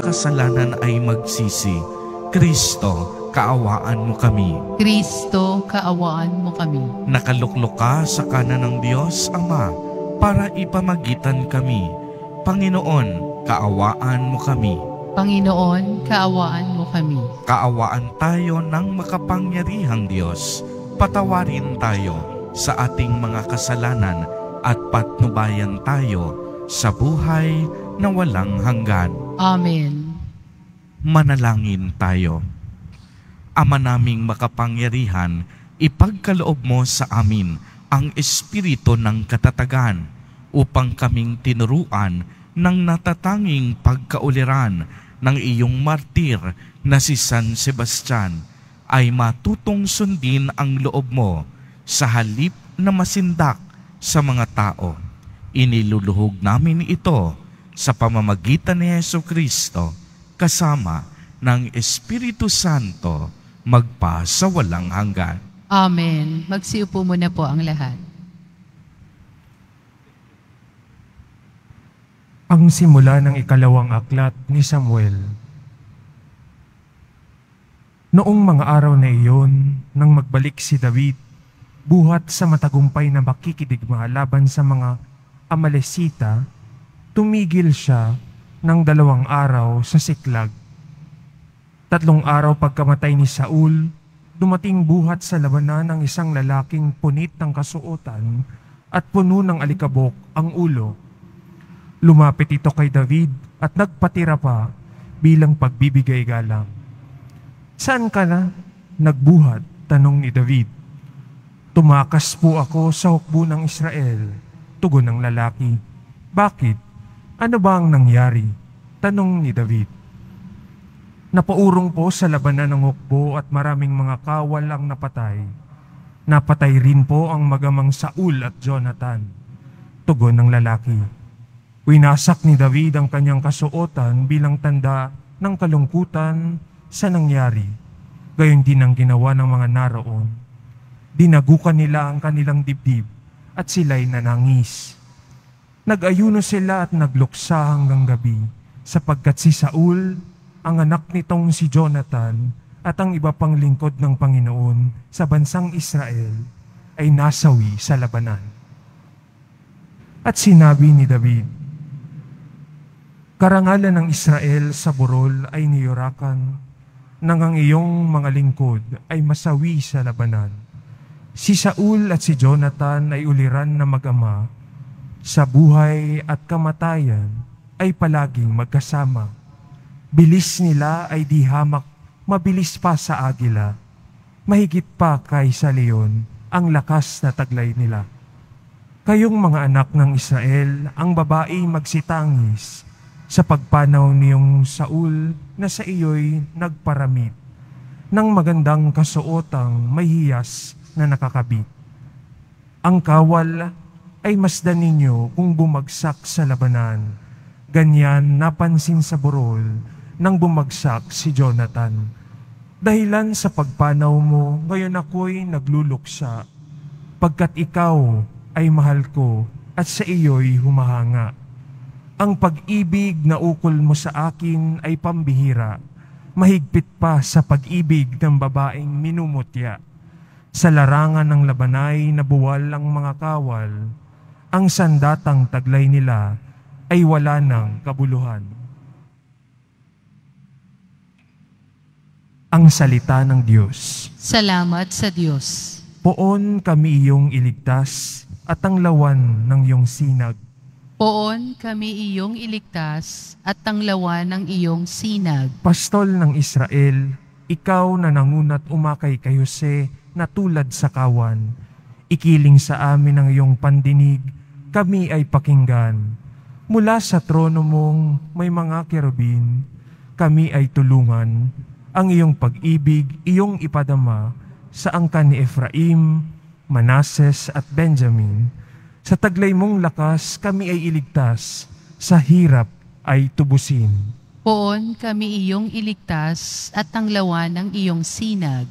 kasalanan ay magsisi. Kristo, kaawaan mo kami. Kristo, kaawaan mo kami. Nakaluklok ka sa kanan ng Diyos Ama para ipamagitan kami. Panginoon, kaawaan mo kami. Panginoon, kaawaan mo kami. Kaawaan tayo ng makapangyarihang Diyos. Patawarin tayo sa ating mga kasalanan at patnubayan tayo sa buhay na walang hanggan. Amen. Manalangin tayo. Ama naming makapangyarihan, ipagkaloob mo sa amin ang espiritu ng katatagan upang kaming tinuruan ng natatanging pagkauliran ng iyong martir na si San Sebastian ay matutong sundin ang loob mo sa halip na masindak sa mga tao. Iniluluhog namin ito sa pamamagitan ni Yesu Kristo kasama ng Espiritu Santo magpa sa walang hanggan. Amen. Magsiupo muna po ang lahat. Ang simula ng ikalawang aklat ni Samuel. Noong mga araw na iyon, nang magbalik si David, buhat sa matagumpay na makikidigma laban sa mga Amalesita, tumigil siya ng dalawang araw sa siklag. Tatlong araw pagkamatay ni Saul, dumating buhat sa labanan ng isang lalaking punit ng kasuotan at puno ng alikabok ang ulo. Lumapit ito kay David at nagpatira pa bilang pagbibigay galang. Saan ka na? Nagbuhat, tanong ni David. Tumakas po ako sa hukbo ng Israel, tugon ng lalaki. Bakit? Ano ba ang nangyari? Tanong ni David. Napaurong po sa labanan ng hukbo at maraming mga kawal ang napatay. Napatay rin po ang magamang Saul at Jonathan. Tugon ng lalaki. Winasak ni David ang kanyang kasuotan bilang tanda ng kalungkutan sa nangyari. Gayon din ang ginawa ng mga naroon. Dinagukan nila ang kanilang dibdib at sila'y nanangis. Nag-ayuno sila at nagluksa hanggang gabi, sapagkat si Saul, ang anak nitong si Jonathan, at ang iba pang lingkod ng Panginoon sa bansang Israel ay nasawi sa labanan. At sinabi ni David, Karangalan ng Israel sa burol ay niyurakan, nang ang iyong mga lingkod ay masawi sa labanan. Si Saul at si Jonathan ay uliran na magama sa buhay at kamatayan ay palaging magkasama. Bilis nila ay di hamak, mabilis pa sa agila. Mahigit pa kaysa leon ang lakas na taglay nila. Kayong mga anak ng Israel, ang babae magsitangis sa pagpanaw niyong Saul na sa iyo'y nagparamit ng magandang kasuotang may hiyas na nakakabit. Ang kawal ay masdan ninyo kung bumagsak sa labanan. Ganyan napansin sa burol nang bumagsak si Jonathan. Dahilan sa pagpanaw mo, ngayon ako'y nagluluksa, pagkat ikaw ay mahal ko at sa iyo'y humahanga. Ang pag-ibig na ukol mo sa akin ay pambihira, mahigpit pa sa pag-ibig ng babaeng minumutya. Sa larangan ng labanay, nabuwal ang mga kawal, ang sandatang taglay nila ay wala ng kabuluhan. Ang salita ng Diyos. Salamat sa Diyos. Poon kami iyong iligtas at ang lawan ng iyong sinag. Poon kami iyong iligtas at ang lawan ng iyong sinag. Pastol ng Israel, ikaw na nangunat umakay kay Jose na tulad sa kawan, ikiling sa amin ang iyong pandinig kami ay pakinggan. Mula sa trono mong may mga kerubin, kami ay tulungan. Ang iyong pag-ibig, iyong ipadama sa angkan ni Efraim, Manases at Benjamin. Sa taglay mong lakas, kami ay iligtas. Sa hirap ay tubusin. Poon kami iyong iligtas at ang lawa ng iyong sinag.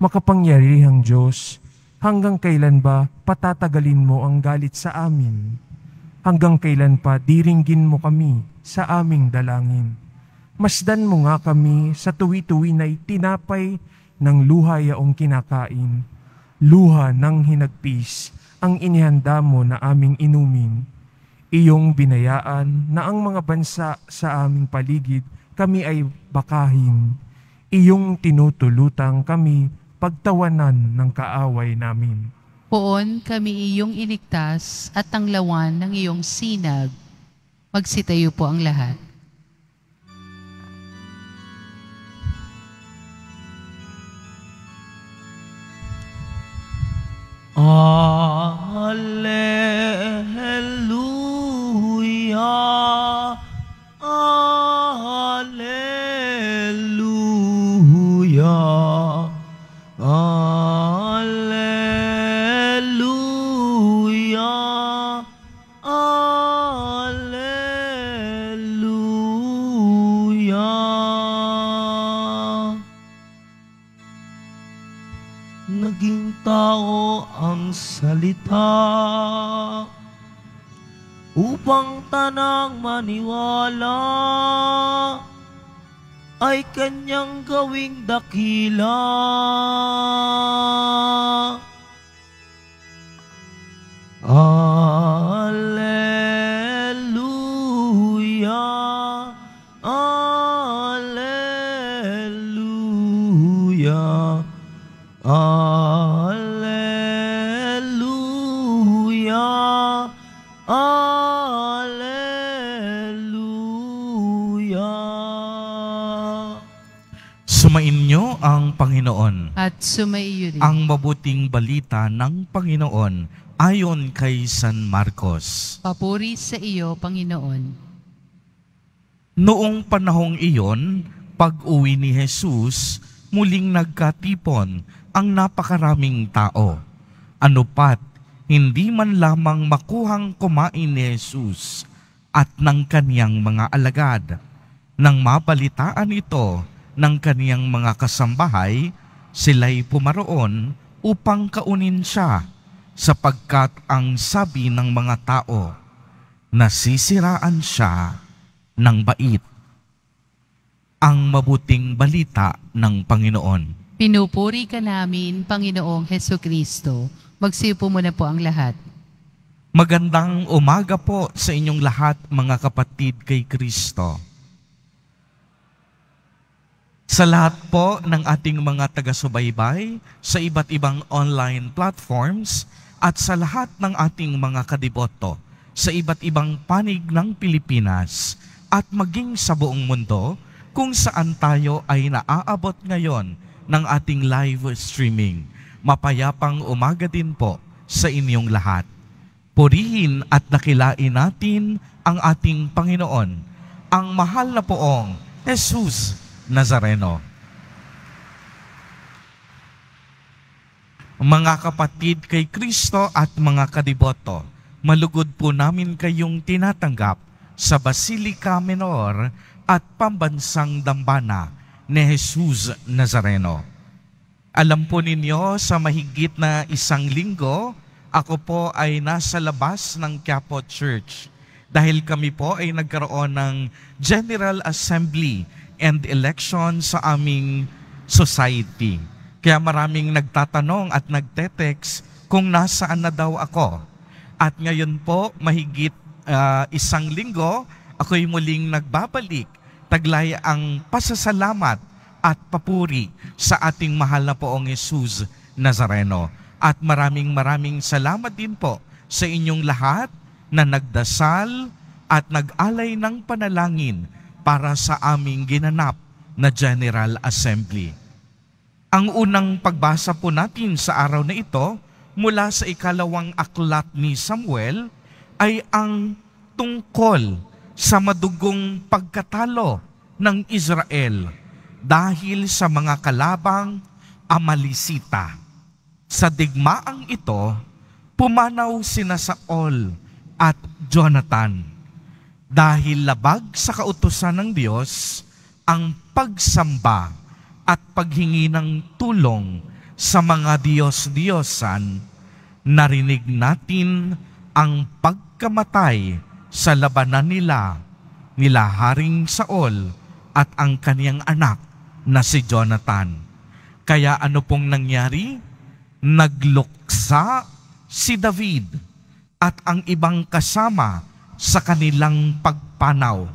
Makapangyarihang Diyos, Hanggang kailan ba patatagalin mo ang galit sa amin? Hanggang kailan pa diringgin mo kami sa aming dalangin? Masdan mo nga kami sa tuwi-tuwi na itinapay ng luha yaong kinakain, luha ng hinagpis ang inihanda mo na aming inumin. Iyong binayaan na ang mga bansa sa aming paligid kami ay bakahin. Iyong tinutulutang kami pagtawanan ng kaaway namin. Poon kami iyong iligtas at ang lawan ng iyong sinag. Magsitayo po ang lahat. Alleluia. Alleluia. salita upang tanang maniwala ay kanyang gawing dakila. at sumaiyo rin. Ang mabuting balita ng Panginoon ayon kay San Marcos. Papuri sa iyo, Panginoon. Noong panahong iyon, pag-uwi ni Jesus, muling nagkatipon ang napakaraming tao. Ano pat, hindi man lamang makuhang kumain ni Jesus at ng kaniyang mga alagad. Nang mabalitaan ito ng kaniyang mga kasambahay, sila'y pumaroon upang kaunin siya sapagkat ang sabi ng mga tao, nasisiraan siya ng bait. Ang mabuting balita ng Panginoon. Pinupuri ka namin, Panginoong Heso Kristo. Magsipo muna po ang lahat. Magandang umaga po sa inyong lahat, mga kapatid kay Kristo. Sa lahat po ng ating mga taga-subaybay sa iba't ibang online platforms at sa lahat ng ating mga kadiboto sa iba't ibang panig ng Pilipinas at maging sa buong mundo kung saan tayo ay naaabot ngayon ng ating live streaming. Mapayapang umaga din po sa inyong lahat. Purihin at nakilain natin ang ating Panginoon, ang mahal na poong Jesus Nazareno. Mga kapatid kay Kristo at mga kadiboto, malugod po namin kayong tinatanggap sa Basilica Menor at Pambansang Dambana ni Jesus Nazareno. Alam po ninyo, sa mahigit na isang linggo, ako po ay nasa labas ng Quiapo Church dahil kami po ay nagkaroon ng General Assembly and election sa aming society. Kaya maraming nagtatanong at nagtetext kung nasaan na daw ako. At ngayon po, mahigit uh, isang linggo, ako'y muling nagbabalik. Taglay ang pasasalamat at papuri sa ating mahal na poong Jesus Nazareno. At maraming maraming salamat din po sa inyong lahat na nagdasal at nag-alay ng panalangin para sa aming ginanap na General Assembly. Ang unang pagbasa po natin sa araw na ito mula sa ikalawang aklat ni Samuel ay ang tungkol sa madugong pagkatalo ng Israel dahil sa mga kalabang Amalisita. Sa digmaang ito, pumanaw sina Saul at Jonathan dahil labag sa kautusan ng Diyos ang pagsamba at paghingi ng tulong sa mga Diyos-Diyosan, narinig natin ang pagkamatay sa labanan nila, nila Haring Saul at ang kaniyang anak na si Jonathan. Kaya ano pong nangyari? Nagluksa si David at ang ibang kasama sa kanilang pagpanaw.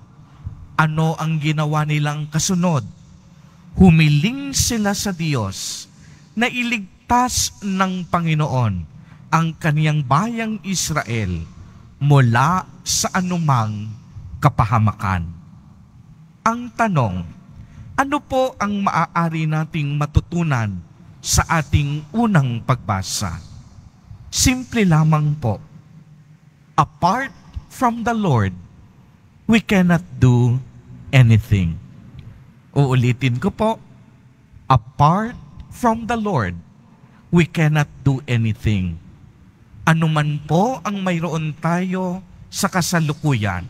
Ano ang ginawa nilang kasunod? Humiling sila sa Diyos na iligtas ng Panginoon ang kaniyang bayang Israel mula sa anumang kapahamakan. Ang tanong, ano po ang maaari nating matutunan sa ating unang pagbasa? Simple lamang po. Apart from the Lord, we cannot do anything. Uulitin ko po, apart from the Lord, we cannot do anything. Anuman po ang mayroon tayo sa kasalukuyan,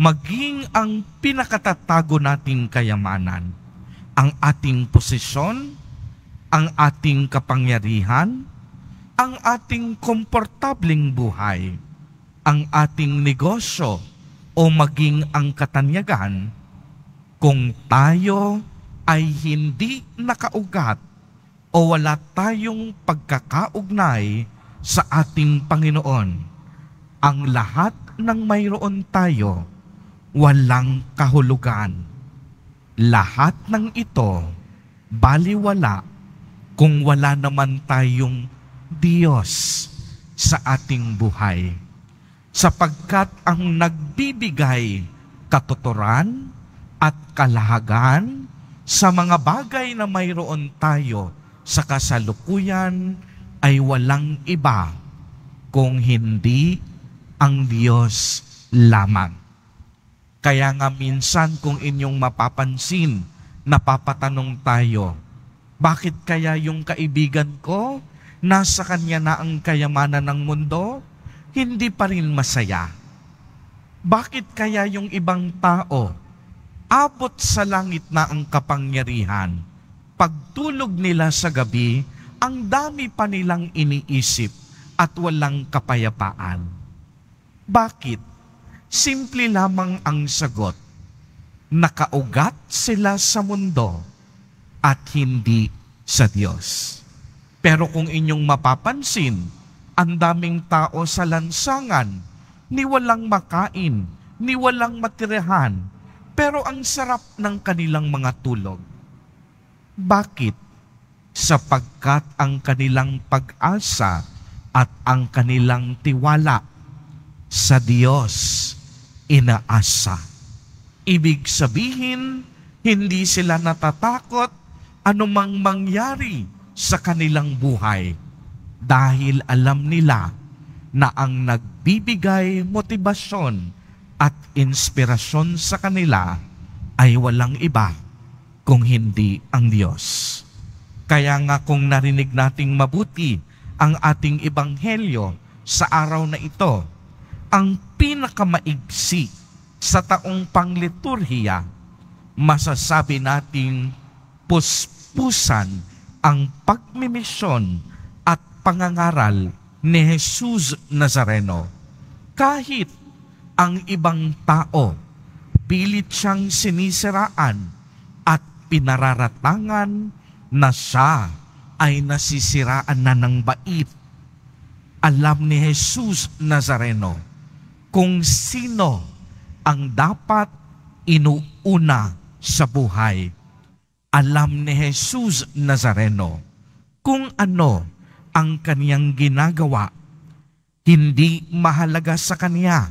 maging ang pinakatatago nating kayamanan, ang ating posisyon, ang ating kapangyarihan, ang ating komportabling buhay ang ating negosyo o maging ang katanyagan kung tayo ay hindi nakaugat o wala tayong pagkakaugnay sa ating Panginoon. Ang lahat ng mayroon tayo, walang kahulugan. Lahat ng ito, baliwala kung wala naman tayong Diyos sa ating buhay sapagkat ang nagbibigay katuturan at kalahagan sa mga bagay na mayroon tayo sa kasalukuyan ay walang iba kung hindi ang Diyos lamang. Kaya nga minsan kung inyong mapapansin, napapatanong tayo, bakit kaya yung kaibigan ko, nasa kanya na ang kayamanan ng mundo? hindi pa rin masaya. Bakit kaya yung ibang tao, abot sa langit na ang kapangyarihan, pagtulog nila sa gabi, ang dami pa nilang iniisip at walang kapayapaan. Bakit? Simple lamang ang sagot. Nakaugat sila sa mundo at hindi sa Diyos. Pero kung inyong mapapansin, ang daming tao sa lansangan, ni walang makain, ni walang matirahan, pero ang sarap ng kanilang mga tulog. Bakit? Sapagkat ang kanilang pag-asa at ang kanilang tiwala sa Diyos inaasa. Ibig sabihin, hindi sila natatakot anumang mangyari sa kanilang buhay dahil alam nila na ang nagbibigay motibasyon at inspirasyon sa kanila ay walang iba kung hindi ang Diyos. Kaya nga kung narinig nating mabuti ang ating ebanghelyo sa araw na ito, ang pinakamaigsi sa taong pangliturhiya, masasabi nating puspusan ang pagmimisyon pangangaral ni Jesus Nazareno. Kahit ang ibang tao pilit siyang sinisiraan at pinararatangan na siya ay nasisiraan na ng bait. Alam ni Jesus Nazareno kung sino ang dapat inuuna sa buhay. Alam ni Jesus Nazareno kung ano ang kaniyang ginagawa. Hindi mahalaga sa kaniya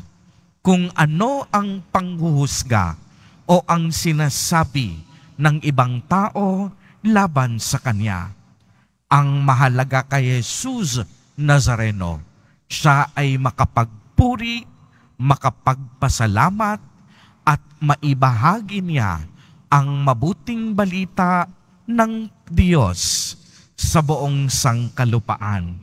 kung ano ang panghuhusga o ang sinasabi ng ibang tao laban sa kanya. Ang mahalaga kay Jesus Nazareno, siya ay makapagpuri, makapagpasalamat, at maibahagi niya ang mabuting balita ng Diyos sa buong sangkalupaan.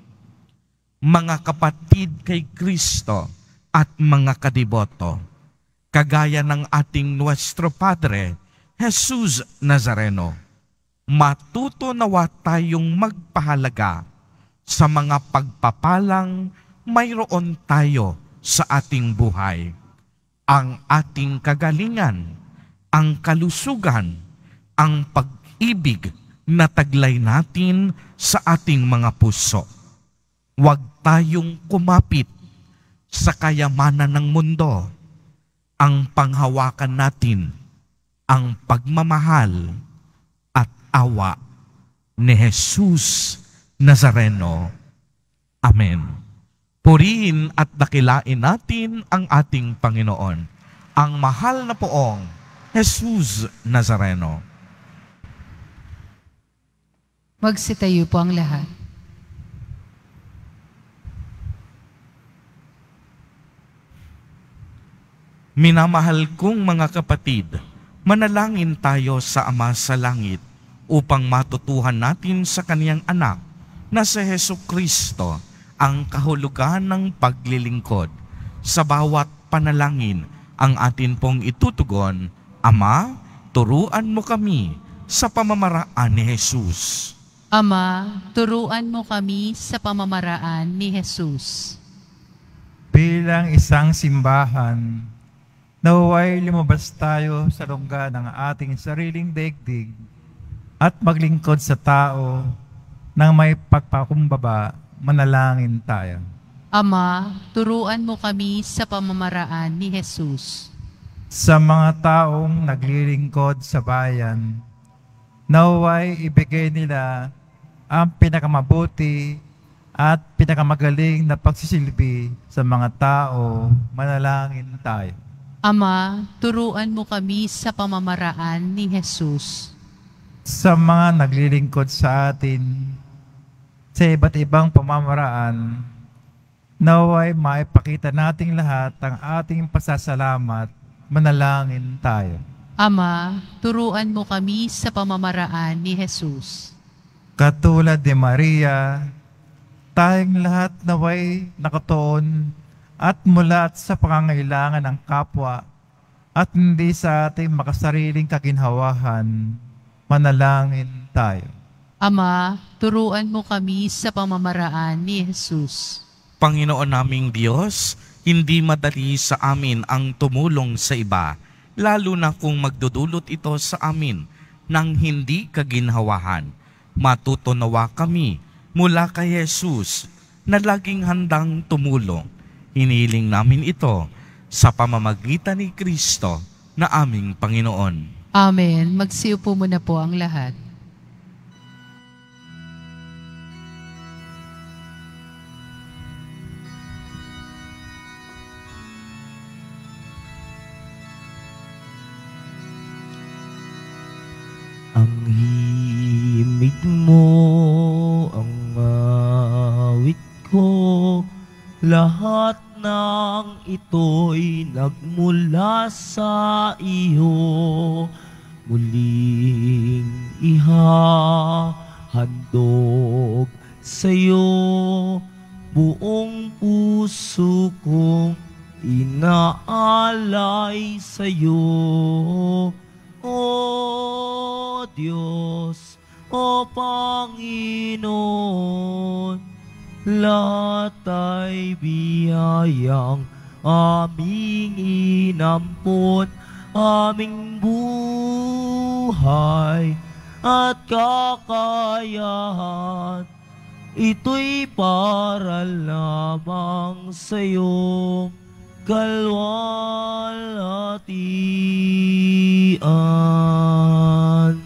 Mga kapatid kay Kristo at mga kadiboto, kagaya ng ating Nuestro Padre, Jesus Nazareno, matuto nawa tayong magpahalaga sa mga pagpapalang mayroon tayo sa ating buhay. Ang ating kagalingan, ang kalusugan, ang pag-ibig nataglay natin sa ating mga puso. Huwag tayong kumapit sa kayamanan ng mundo. Ang panghawakan natin, ang pagmamahal at awa ni Jesus Nazareno. Amen. Purihin at dakilain natin ang ating Panginoon, ang mahal na poong Jesus Nazareno. Magsitayo po ang lahat. Minamahal kong mga kapatid, manalangin tayo sa Ama sa Langit upang matutuhan natin sa Kaniyang Anak na si Heso Kristo ang kahulugan ng paglilingkod. Sa bawat panalangin, ang atin pong itutugon, Ama, turuan mo kami sa pamamaraan ni Jesus. Ama, turuan mo kami sa pamamaraan ni Jesus. Bilang isang simbahan, naway lumabas tayo sa lungga ng ating sariling daigdig at maglingkod sa tao nang may pagpakumbaba, manalangin tayo. Ama, turuan mo kami sa pamamaraan ni Jesus. Sa mga taong naglilingkod sa bayan, naway ibigay nila ang pinakamabuti at pinakamagaling na pagsisilbi sa mga tao, manalangin tayo. Ama, turuan mo kami sa pamamaraan ni Jesus. Sa mga naglilingkod sa atin, sa iba't ibang pamamaraan, naway maipakita nating lahat ang ating pasasalamat, manalangin tayo. Ama, turuan mo kami sa pamamaraan ni Jesus Katulad ni Maria, tayong lahat naway nakatoon at mula at sa pangangailangan ng kapwa at hindi sa ating makasariling kaginhawahan, manalangin tayo. Ama, turuan mo kami sa pamamaraan ni Jesus. Panginoon naming Diyos, hindi madali sa amin ang tumulong sa iba, lalo na kung magdudulot ito sa amin ng hindi kaginhawahan matutunawa kami mula kay Jesus na laging handang tumulong. Hiniling namin ito sa pamamagitan ni Kristo na aming Panginoon. Amen. Magsiupo muna po ang lahat. ito'y nagmula sa iyo muling ihahandog sa'yo buong puso kong inaalay sa'yo O Diyos, O Panginoon lahat ay biyayang aming inampon, aming buhay at kakayahan. Ito'y para lamang sa iyong kalwalatian.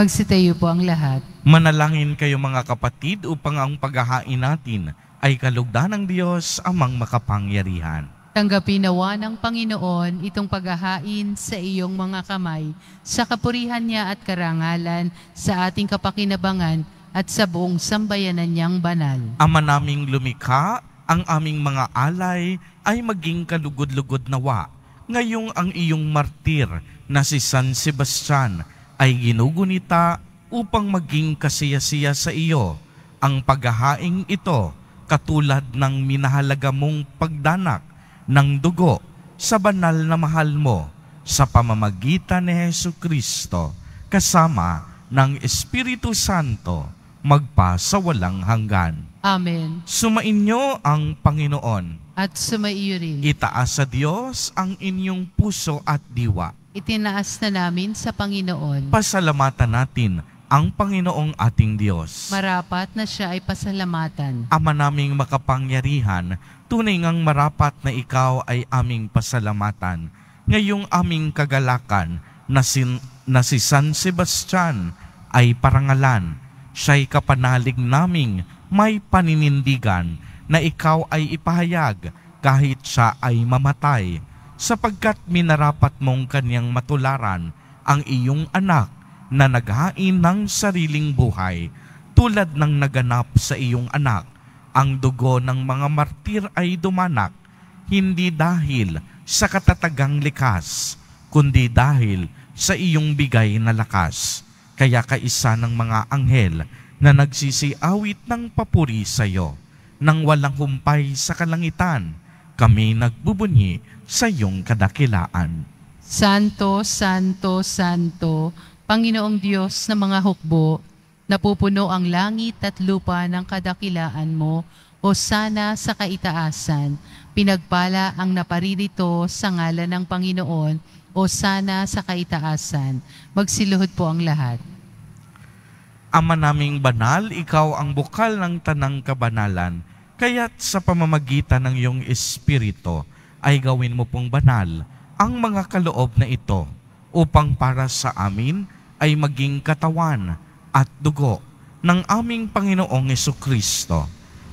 Magsitayo po ang lahat. Manalangin kayo mga kapatid upang ang paghahain natin ay kalugdan ng Diyos amang makapangyarihan. Tanggapin nawa ng Panginoon itong paghahain sa iyong mga kamay sa kapurihan niya at karangalan sa ating kapakinabangan at sa buong sambayanan niyang banal. Ama naming lumikha, ang aming mga alay ay maging kalugod-lugod nawa. Ngayong ang iyong martir na si San Sebastian ay ginugunita upang maging kasiyasiya sa iyo ang paghahain ito katulad ng minahalaga mong pagdanak ng dugo sa banal na mahal mo sa pamamagitan ni Heso Kristo kasama ng Espiritu Santo magpa sa walang hanggan. Amen. Sumainyo ang Panginoon. At sumaiyo rin. Itaas sa Diyos ang inyong puso at diwa. Itinaas na namin sa Panginoon. Pasalamatan natin ang Panginoong ating Diyos. Marapat na siya ay pasalamatan. Ama naming makapangyarihan, tunay ngang marapat na ikaw ay aming pasalamatan. Ngayong aming kagalakan na, sin, na si San Sebastian ay parangalan. Siya'y kapanalig naming may paninindigan na ikaw ay ipahayag kahit siya ay mamatay sapagkat minarapat mong kanyang matularan ang iyong anak na naghain ng sariling buhay tulad ng naganap sa iyong anak. Ang dugo ng mga martir ay dumanak, hindi dahil sa katatagang likas, kundi dahil sa iyong bigay na lakas. Kaya kaisa ng mga anghel na nagsisiawit ng papuri sa iyo, nang walang humpay sa kalangitan, kami nagbubunyi sa iyong kadakilaan. Santo, Santo, Santo, Panginoong Diyos na mga hukbo, napupuno ang langit at lupa ng kadakilaan mo, o sana sa kaitaasan. Pinagpala ang naparirito sa ngalan ng Panginoon, o sana sa kaitaasan. Magsiluhod po ang lahat. Ama naming banal, ikaw ang bukal ng tanang kabanalan, kaya't sa pamamagitan ng iyong espirito ay gawin mo pong banal ang mga kaloob na ito upang para sa amin, ay maging katawan at dugo ng aming Panginoong Yeso Kristo.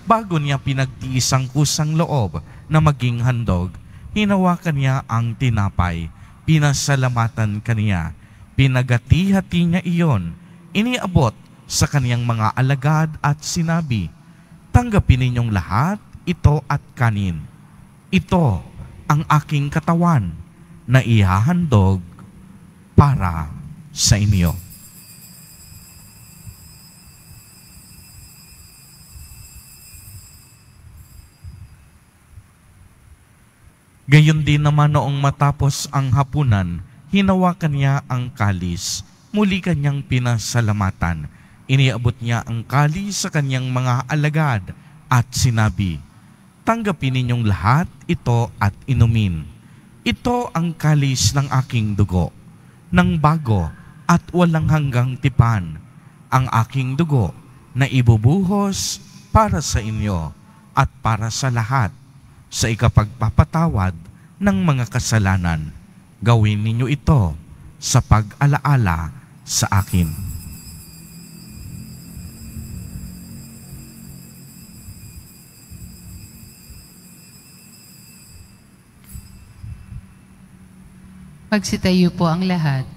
Bago niya pinagtiis ang kusang loob na maging handog, hinawakan niya ang tinapay, pinasalamatan kaniya, pinagati niya iyon, iniabot sa kaniyang mga alagad at sinabi, Tanggapin ninyong lahat, ito at kanin. Ito ang aking katawan na ihahandog para sa inyo. Gayon din naman noong matapos ang hapunan, hinawakan niya ang kalis. Muli kanyang pinasalamatan. Iniabot niya ang kalis sa kanyang mga alagad at sinabi, Tanggapin ninyong lahat ito at inumin. Ito ang kalis ng aking dugo, ng bago at walang hanggang tipan ang aking dugo na ibubuhos para sa inyo at para sa lahat sa ikapagpapatawad ng mga kasalanan. Gawin ninyo ito sa pag-alaala sa akin. Magsitayo po ang lahat.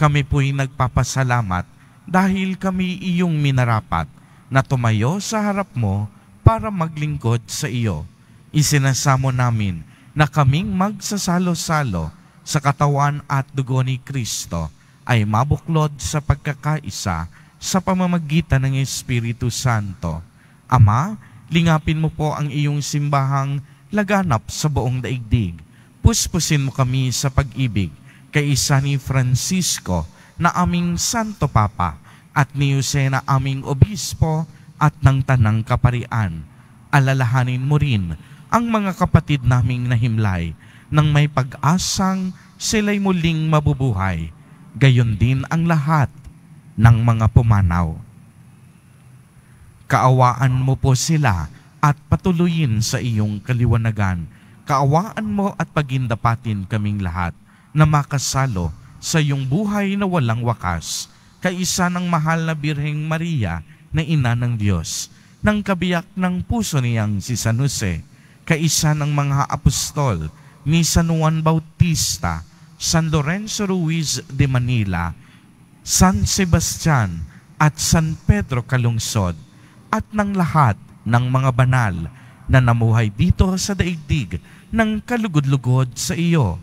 kami po'y nagpapasalamat dahil kami iyong minarapat na tumayo sa harap mo para maglingkod sa iyo. Isinasamo namin na kaming magsasalo-salo sa katawan at dugo ni Kristo ay mabuklod sa pagkakaisa sa pamamagitan ng Espiritu Santo. Ama, lingapin mo po ang iyong simbahang laganap sa buong daigdig. Puspusin mo kami sa pag-ibig kaisa ni Francisco na aming Santo Papa at ni Jose na aming Obispo at ng Tanang Kaparian. Alalahanin mo rin ang mga kapatid naming nahimlay nang may pag-asang sila'y muling mabubuhay. Gayon din ang lahat ng mga pumanaw. Kaawaan mo po sila at patuloyin sa iyong kaliwanagan. Kaawaan mo at pagindapatin kaming lahat na makasalo sa iyong buhay na walang wakas, kaisa ng mahal na Birheng Maria na ina ng Diyos, ng kabiyak ng puso niyang si San Jose, kaisa ng mga apostol ni San Juan Bautista, San Lorenzo Ruiz de Manila, San Sebastian at San Pedro Calungsod, at ng lahat ng mga banal na namuhay dito sa daigdig ng kalugod-lugod sa iyo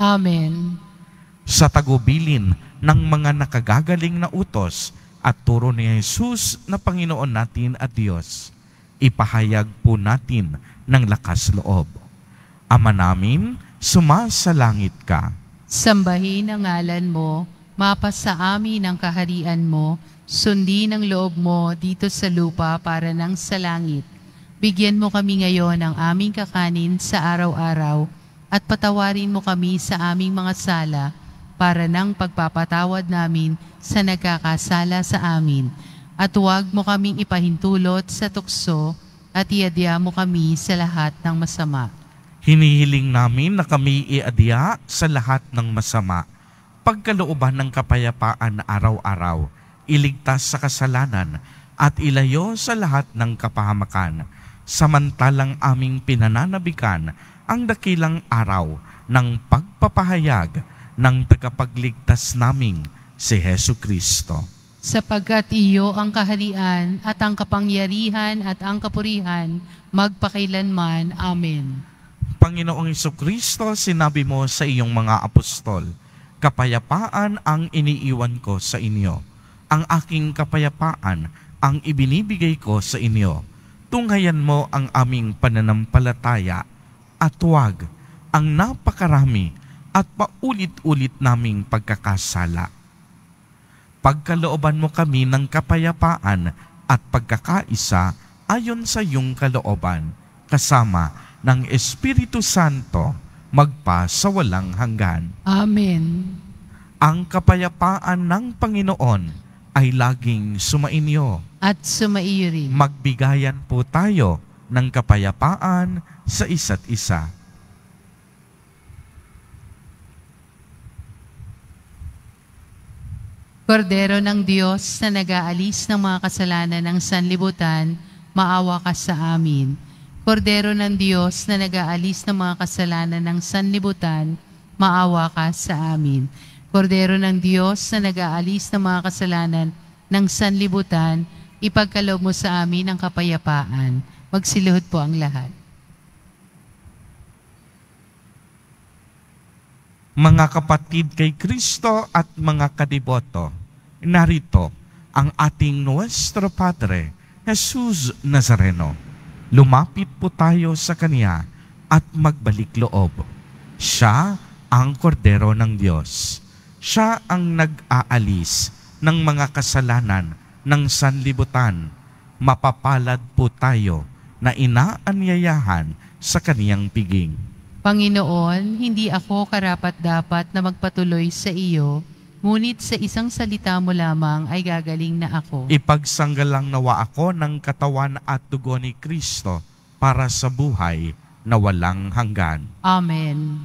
Amen. Sa tagubilin ng mga nakagagaling na utos at turo ni Jesus na Panginoon natin at Diyos, ipahayag po natin ng lakas loob. Ama namin, sumasalangit ka. Sambahin ang ngalan mo, mapasa amin ang kaharian mo, sundin ang loob mo dito sa lupa para ng sa langit. Bigyan mo kami ngayon ng aming kakanin sa araw-araw at patawarin mo kami sa aming mga sala para nang pagpapatawad namin sa nagkakasala sa amin. At huwag mo kaming ipahintulot sa tukso at iadya mo kami sa lahat ng masama. Hinihiling namin na kami iadya sa lahat ng masama. Pagkalooban ng kapayapaan araw-araw, iligtas sa kasalanan at ilayo sa lahat ng kapahamakan, samantalang aming pinananabikan ang dakilang araw ng pagpapahayag ng tagapagligtas naming si Heso Kristo. Sapagkat iyo ang kaharian at ang kapangyarihan at ang kapurihan magpakailanman. Amen. Panginoong Iso Kristo, sinabi mo sa iyong mga apostol, Kapayapaan ang iniiwan ko sa inyo. Ang aking kapayapaan ang ibinibigay ko sa inyo. Tunghayan mo ang aming pananampalataya at atwag ang napakarami at paulit-ulit naming pagkakasala. Pagkalooban mo kami ng kapayapaan at pagkakaisa ayon sa iyong kalooban, kasama ng Espiritu Santo magpa sa walang hanggan. Amen. Ang kapayapaan ng Panginoon ay laging sumainyo. At sumaiyo rin. Magbigayan po tayo ng kapayapaan sa isa't isa. Kordero ng Diyos na nag-aalis ng mga kasalanan ng sanlibutan, maawa ka sa amin. Kordero ng Diyos na nag-aalis ng mga kasalanan ng sanlibutan, maawa ka sa amin. Kordero ng Diyos na nag-aalis ng mga kasalanan ng sanlibutan, ipagkalob mo sa amin ang kapayapaan Magsiluhod po ang lahat. Mga kapatid kay Kristo at mga kadiboto, narito ang ating Nuestro Padre, Jesus Nazareno. Lumapit po tayo sa Kanya at magbalik loob. Siya ang kordero ng Diyos. Siya ang nag-aalis ng mga kasalanan ng sanlibutan. Mapapalad po tayo na inaanyayahan sa kaniyang piging. Panginoon, hindi ako karapat-dapat na magpatuloy sa iyo, ngunit sa isang salita mo lamang ay gagaling na ako. Ipagsanggal lang nawa ako ng katawan at dugo ni Kristo para sa buhay na walang hanggan. Amen.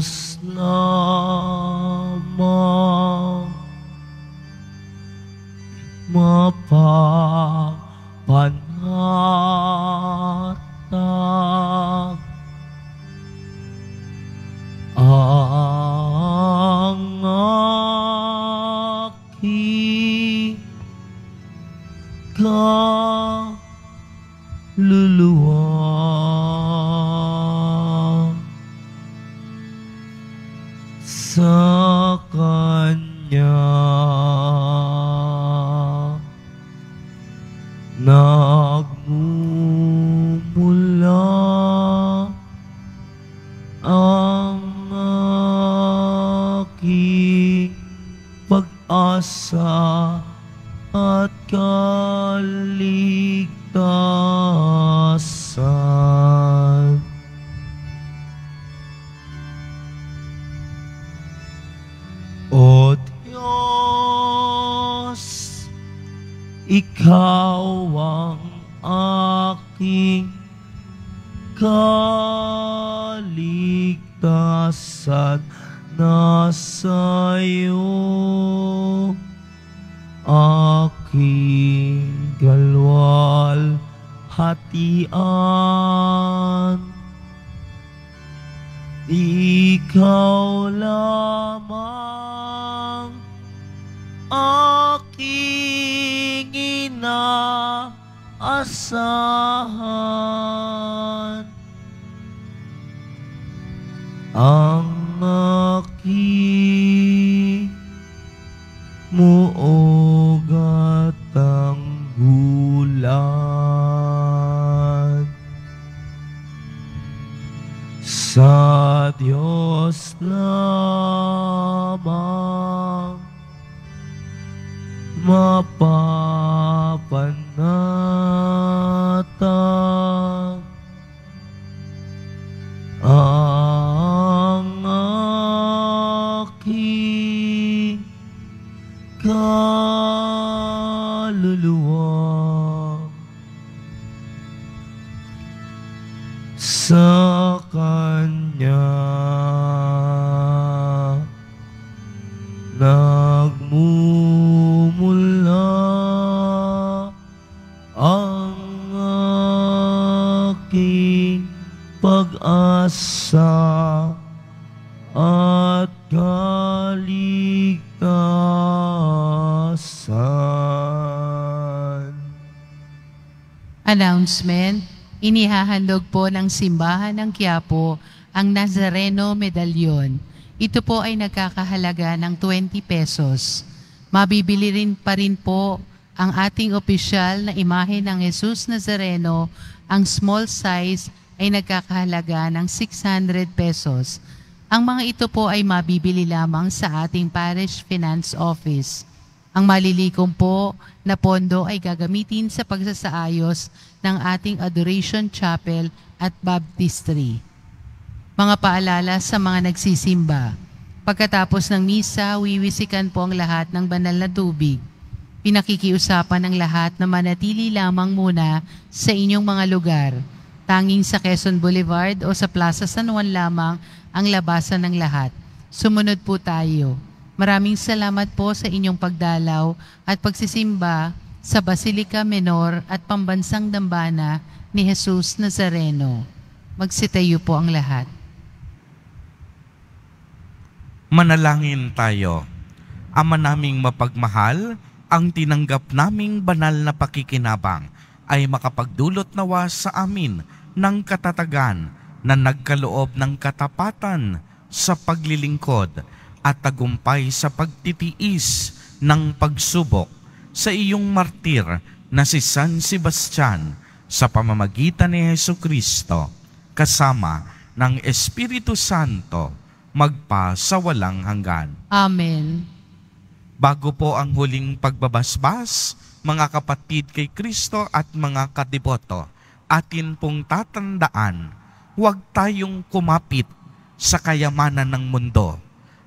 sa kaligtasan na sa iyo aking galwal hatian. Ikaw lamang aking inaasahan. ang maki muogat ang gulan sa Dios na mo sa Kanya. itinatawag po ng Simbahan ng Quiapo ang Nazareno Medallion. Ito po ay nagkakahalaga ng 20 pesos. Mabibili rin pa rin po ang ating opisyal na imahe ng Jesus Nazareno, ang small size ay nagkakahalaga ng 600 pesos. Ang mga ito po ay mabibili lamang sa ating Parish Finance Office. Ang malilikom po na pondo ay gagamitin sa pagsasaayos ng ating Adoration Chapel at Baptistry. Mga paalala sa mga nagsisimba. Pagkatapos ng misa, wiwisikan po ang lahat ng banal na tubig. Pinakikiusapan ng lahat na manatili lamang muna sa inyong mga lugar. Tanging sa Quezon Boulevard o sa Plaza San Juan lamang ang labasan ng lahat. Sumunod po tayo. Maraming salamat po sa inyong pagdalaw at pagsisimba sa Basilica Menor at Pambansang Dambana ni Jesus Nazareno. Magsitayo po ang lahat. Manalangin tayo. Ama naming mapagmahal, ang tinanggap naming banal na pakikinabang ay makapagdulot nawa sa amin ng katatagan na nagkaloob ng katapatan sa paglilingkod at tagumpay sa pagtitiis ng pagsubok sa iyong martir na si San Sebastian sa pamamagitan ni Heso Kristo kasama ng Espiritu Santo magpa sa walang hanggan. Amen. Bago po ang huling pagbabasbas, mga kapatid kay Kristo at mga kadiboto, atin pong tatandaan, huwag tayong kumapit sa kayamanan ng mundo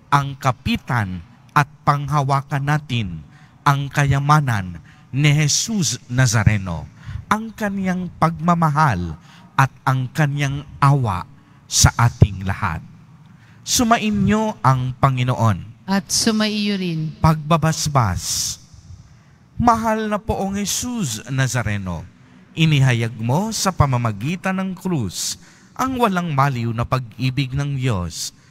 ang kapitan at panghawakan natin ang kayamanan ni Jesus Nazareno, ang kanyang pagmamahal at ang kanyang awa sa ating lahat. Sumain ang Panginoon. At sumaiyo rin. Pagbabasbas. Mahal na poong Jesus Nazareno, inihayag mo sa pamamagitan ng krus ang walang maliw na pag-ibig ng Diyos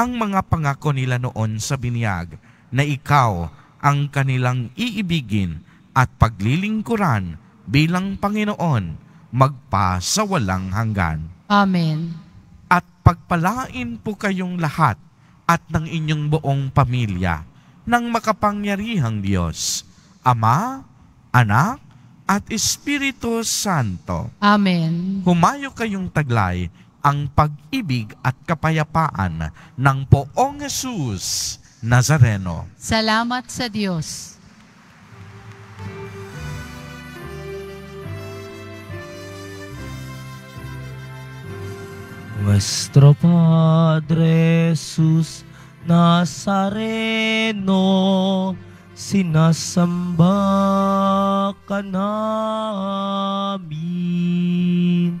ang mga pangako nila noon sa binyag na ikaw ang kanilang iibigin at paglilingkuran bilang Panginoon magpa sa walang hanggan. Amen. At pagpalain po kayong lahat at ng inyong buong pamilya ng makapangyarihang Diyos, Ama, Anak, at Espiritu Santo. Amen. Humayo kayong taglay ang pag-ibig at kapayapaan ng poong Jesus Nazareno. Salamat sa Diyos. Nuestro Padre Jesus Nazareno, sinasamba ka namin.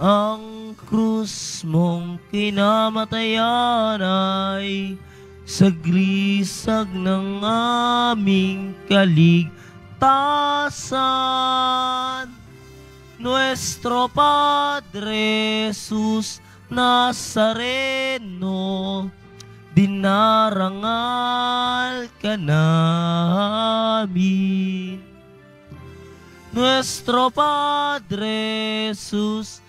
ang krus mong kinamatayan ay sagrisag ng aming kaligtasan. Nuestro Padre Jesus Nazareno, dinarangal ka namin. Nuestro Padre Jesus Nazareno,